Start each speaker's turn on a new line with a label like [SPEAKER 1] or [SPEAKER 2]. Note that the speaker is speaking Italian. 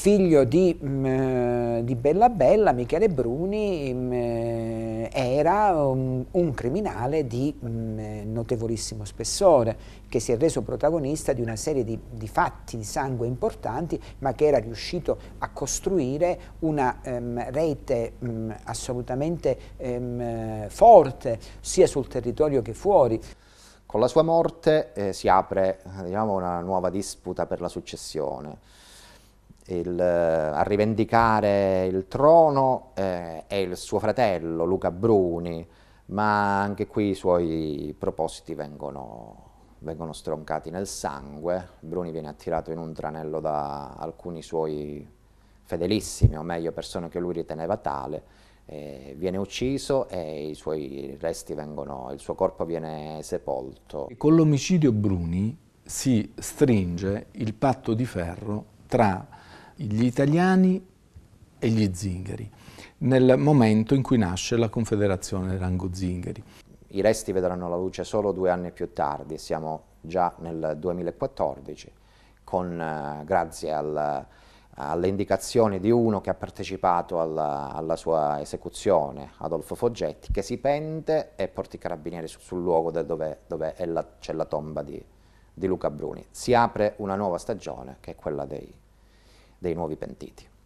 [SPEAKER 1] figlio di, mm, eh, di Bella Bella, Michele Bruni, mm, eh, era un criminale di mm, eh, notevolissimo spessore, che si è reso protagonista di una serie di, di, fatti di sangue importanti, ma che era riuscito a costruire una um, rete um, assolutamente ehm, forte, sia sul territorio che fuori. Con la sua morte
[SPEAKER 2] eh, si apre diciamo, una nuova disputa per la successione il, a rivendicare il trono eh, è il suo fratello Luca Bruni, ma anche qui i suoi propositi vengono, vengono stroncati nel sangue. Bruni viene attirato in un tranello da alcuni suoi fedelissimi, o meglio persone che lui riteneva tale, eh, viene ucciso e i suoi resti vengono, il suo corpo viene sepolto. Con
[SPEAKER 3] l'omicidio Bruni si stringe il patto di ferro tra gli italiani e gli zingari, nel momento in cui nasce la Confederazione Rango Zingari.
[SPEAKER 2] I resti vedranno la luce solo due anni più tardi, siamo già nel 2014, con, eh, grazie al, alle indicazioni di uno che ha partecipato alla, alla, sua esecuzione, Adolfo Foggetti, che si pente e porta i carabinieri su, sul luogo dove, dove c'è la tomba di, di Luca Bruni. Si apre una nuova stagione che è quella dei dei nuovi pentiti.